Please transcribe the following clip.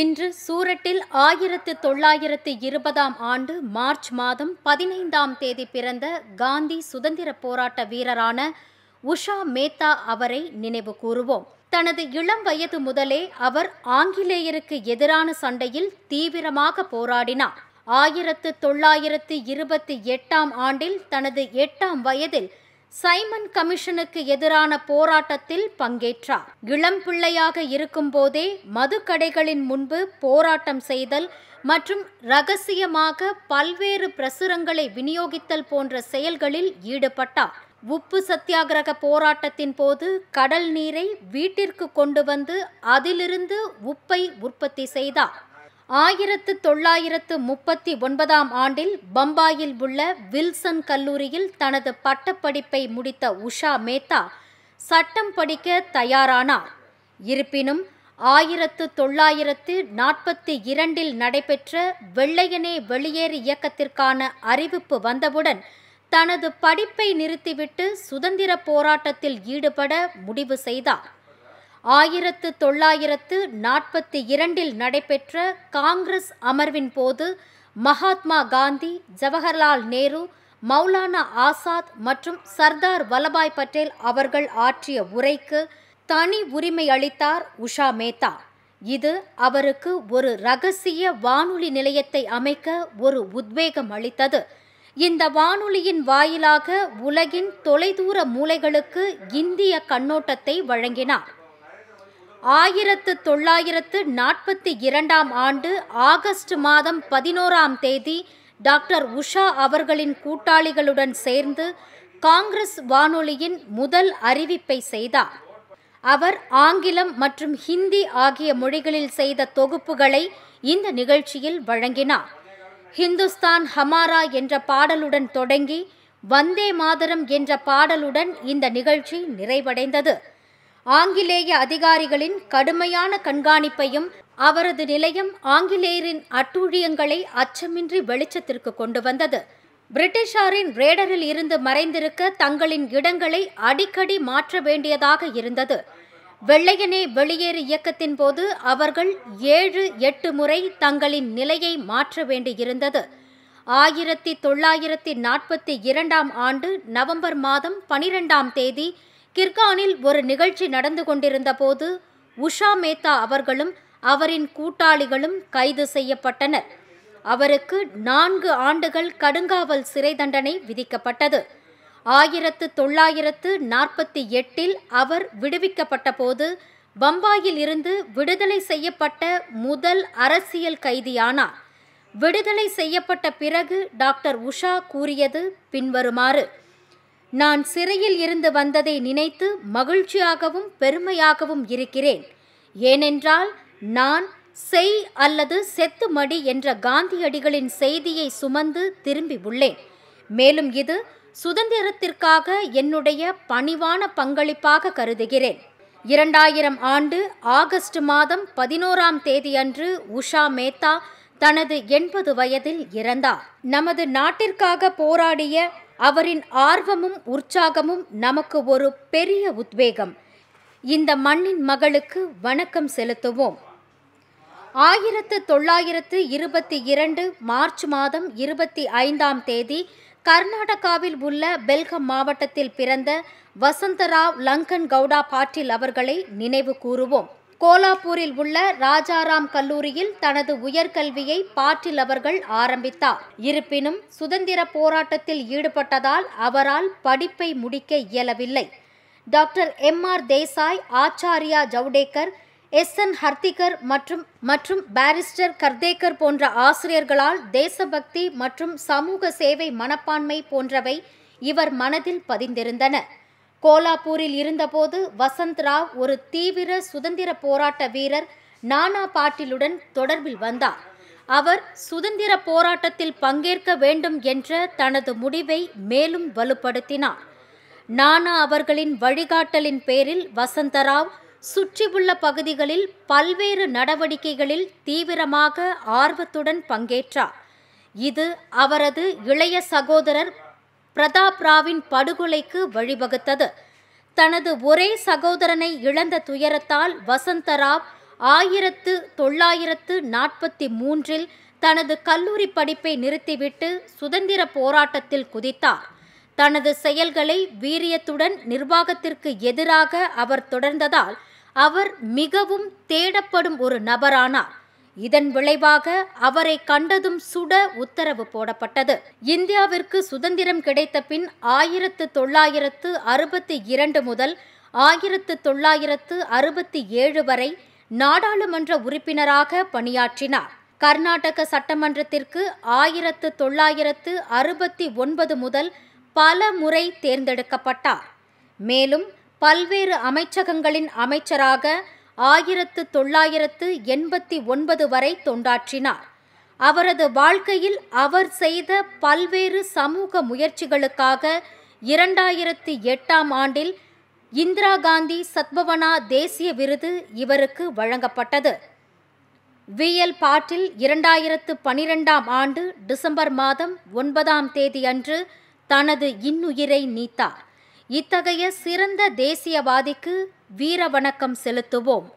இன்று சூரட்டில் ஆயிரத்து தொள்ளாயிரத்து இருபதாம் ஆண்டு மார்ச் மாதம் பதினைந்தாம் தேதி பிறந்த காந்தி சுதந்திர போராட்ட வீரரான உஷா மேத்தா அவரை நினைவு கூறுவோம் தனது இளம் வயது முதலே அவர் ஆங்கிலேயருக்கு எதிரான சண்டையில் தீவிரமாக போராடினார் ஆயிரத்து தொள்ளாயிரத்து இருபத்தி எட்டாம் ஆண்டில் தனது எட்டாம் வயதில் சைமன் கமிஷனுக்கு எதிரான போராட்டத்தில் பங்கேற்றார் இளம் பிள்ளையாக இருக்கும்போதே மதுக்கடைகளின் முன்பு போராட்டம் செய்தல் மற்றும் ரகசியமாக பல்வேறு பிரசுரங்களை விநியோகித்தல் போன்ற செயல்களில் ஈடுபட்டார் உப்பு சத்தியாகிரக போராட்டத்தின் போது கடல் நீரை வீட்டிற்கு கொண்டு வந்து அதிலிருந்து உப்பை உற்பத்தி செய்தார் ஆயிரத்து தொள்ளாயிரத்து முப்பத்தி ஒன்பதாம் ஆண்டில் பம்பாயில் உள்ள வில்சன் கல்லூரியில் தனது பட்டப்படிப்பை முடித்த உஷா மேத்தா சட்டம் படிக்க தயாரானார் இருப்பினும் ஆயிரத்து தொள்ளாயிரத்து நாற்பத்தி இரண்டில் நடைபெற்ற வெள்ளையனே வெளியேறு இயக்கத்திற்கான அறிவிப்பு வந்தவுடன் தனது படிப்பை நிறுத்திவிட்டு சுதந்திர போராட்டத்தில் ஈடுபட முடிவு செய்தார் ஆயிரத்து தொள்ளாயிரத்து நாற்பத்தி இரண்டில் நடைபெற்ற காங்கிரஸ் அமர்வின் போது மகாத்மா காந்தி ஜவஹர்லால் நேரு மௌலானா ஆசாத் மற்றும் சர்தார் வல்லபாய் பட்டேல் அவர்கள் ஆற்றிய உரைக்கு தனி உரிமை அளித்தார் உஷா மேத்தா இது அவருக்கு ஒரு ரகசிய வானொலி நிலையத்தை அமைக்க ஒரு உத்வேகம் அளித்தது இந்த வானொலியின் வாயிலாக உலகின் தொலைதூர மூலைகளுக்கு இந்திய கண்ணோட்டத்தை வழங்கினார் ஆயிரத்து தொள்ளாயிரத்து நாற்பத்தி இரண்டாம் ஆண்டு ஆகஸ்ட் மாதம் பதினோராம் தேதி டாக்டர் உஷா அவர்களின் கூட்டாளிகளுடன் சேர்ந்து காங்கிரஸ் வானொலியின் முதல் அறிவிப்பை செய்தார் அவர் ஆங்கிலம் மற்றும் ஹிந்தி ஆகிய மொழிகளில் செய்த தொகுப்புகளை இந்த நிகழ்ச்சியில் வழங்கினார் ஹிந்துஸ்தான் ஹமாரா என்ற பாடலுடன் தொடங்கி வந்தே மாதரம் என்ற பாடலுடன் இந்த நிகழ்ச்சி நிறைவடைந்தது ஆங்கிலேய அதிகாரிகளின் கடுமையான கண்காணிப்பையும் அவரது நிலையம் ஆங்கிலேயரின் அட்டூழியங்களை அச்சமின்றி வெளிச்சத்திற்கு கொண்டு வந்தது பிரிட்டிஷாரின் ரேடரில் இருந்து மறைந்திருக்க தங்களின் இடங்களை அடிக்கடி மாற்ற வேண்டியதாக இருந்தது வெள்ளையனே வெளியேறு இயக்கத்தின் போது அவர்கள் ஏழு எட்டு முறை தங்களின் நிலையை மாற்ற வேண்டியிருந்தது ஆயிரத்தி தொள்ளாயிரத்தி நாற்பத்தி இரண்டாம் ஆண்டு நவம்பர் மாதம் பனிரெண்டாம் தேதி கிர்கானில் ஒரு நிகழ்ச்சி நடந்து கொண்டிருந்த போது உஷா மேத்தா அவர்களும் அவரின் கூட்டாளிகளும் கைது செய்யப்பட்டனர் அவருக்கு நான்கு ஆண்டுகள் கடுங்காவல் சிறை தண்டனை விதிக்கப்பட்டது ஆயிரத்து தொள்ளாயிரத்து நாற்பத்தி எட்டில் அவர் விடுவிக்கப்பட்ட போது பம்பாயில் இருந்து விடுதலை செய்யப்பட்ட முதல் அரசியல் கைதியானார் விடுதலை செய்யப்பட்ட பிறகு டாக்டர் உஷா கூறியது பின்வருமாறு நான் சிறையில் இருந்து வந்ததை நினைத்து மகிழ்ச்சியாகவும் பெருமையாகவும் இருக்கிறேன் ஏனென்றால் நான் செய் அல்லது செத்து மடி என்ற காந்தியடிகளின் செய்தியை சுமந்து திரும்பி உள்ளேன் மேலும் இது சுதந்திரத்திற்காக என்னுடைய பணிவான பங்களிப்பாக கருதுகிறேன் இரண்டாயிரம் ஆண்டு ஆகஸ்ட் மாதம் பதினோராம் தேதியன்று உஷா மேத்தா தனது எண்பது வயதில் இறந்தார் நமது நாட்டிற்காக போராடிய அவரின் ஆர்வமும் உற்சாகமும் நமக்கு ஒரு பெரிய உத்வேகம் இந்த மண்ணின் மகளுக்கு வணக்கம் செலுத்துவோம் ஆயிரத்து தொள்ளாயிரத்து இருபத்தி இரண்டு மார்ச் மாதம் இருபத்தி ஐந்தாம் தேதி கர்நாடகாவில் உள்ள பெல்கம் மாவட்டத்தில் பிறந்த வசந்தராவ் லங்கன் கவுடா பாட்டில் அவர்களை நினைவு கூறுவோம் கோலாப்பூரில் உள்ள ராஜாராம் கல்லூரியில் தனது உயர்கல்வியை பாட்டில் அவர்கள் ஆரம்பித்தார் இருப்பினும் சுதந்திர போராட்டத்தில் ஈடுபட்டதால் அவரால் படிப்பை முடிக்க இயலவில்லை doctor M R Desai Acharya Javdekar S N Hardikar மற்றும் மற்றும் பாரிஸ்டர் கர்தேகர் போன்ற ஆசிரியர்களால் தேசபக்தி மற்றும் சமூக சேவை மனப்பான்மை போன்றவை இவர் மனதில் பதிந்திருந்தன கோலாப்பூரில் இருந்தபோது வசந்த் ராவ் ஒரு தீவிர சுதந்திர போராட்ட வீரர் நானா பாட்டிலுடன் தொடர்பில் வந்தார் அவர் சுதந்திர போராட்டத்தில் பங்கேற்க வேண்டும் என்ற தனது முடிவை மேலும் வலுப்படுத்தினார் நானா அவர்களின் வழிகாட்டலின் பேரில் வசந்தராவ் சுற்றியுள்ள பகுதிகளில் பல்வேறு நடவடிக்கைகளில் தீவிரமாக ஆர்வத்துடன் பங்கேற்றார் இது அவரது இளைய சகோதரர் பிரதாப் ராவின் படுகொலைக்கு வழிவகுத்தது தனது ஒரே சகோதரனை இழந்த துயரத்தால் வசந்த ராவ் ஆயிரத்து தொள்ளாயிரத்து நாற்பத்தி மூன்றில் தனது கல்லூரி படிப்பை நிறுத்திவிட்டு சுதந்திர போராட்டத்தில் குதித்தார் தனது செயல்களை வீரியத்துடன் நிர்வாகத்திற்கு எதிராக அவர் தொடர்ந்ததால் அவர் மிகவும் தேடப்படும் ஒரு நபரானார் இதன் விளைவாக அவரை கண்டதும் சுட உத்தரவு போடப்பட்டது இந்தியாவிற்கு சுதந்திரம் கிடைத்த பின் ஆயிரத்து தொள்ளாயிரத்து அறுபத்தி இரண்டு முதல் ஆயிரத்து தொள்ளாயிரத்து அறுபத்தி ஏழு வரை நாடாளுமன்ற உறுப்பினராக பணியாற்றினார் கர்நாடக சட்டமன்றத்திற்கு ஆயிரத்து தொள்ளாயிரத்து அறுபத்தி ஒன்பது முதல் பல முறை தேர்ந்தெடுக்கப்பட்டார் மேலும் பல்வேறு அமைச்சகங்களின் அமைச்சராக ஆயிரத்து தொள்ளாயிரத்து எண்பத்தி ஒன்பது வரை தொண்டாற்றினார் அவரது வாழ்க்கையில் அவர் செய்த பல்வேறு சமூக முயற்சிகளுக்காக இரண்டாயிரத்தி எட்டாம் ஆண்டில் இந்திரா காந்தி சத்பவனா தேசிய விருது இவருக்கு வழங்கப்பட்டது வி எல் பாட்டில் இரண்டாயிரத்து பனிரெண்டாம் ஆண்டு டிசம்பர் மாதம் ஒன்பதாம் தேதி அன்று தனது இன்னுயிரை நீத்தார் இத்தகைய சிறந்த தேசியவாதிக்கு வீர வணக்கம் செலுத்துவோம்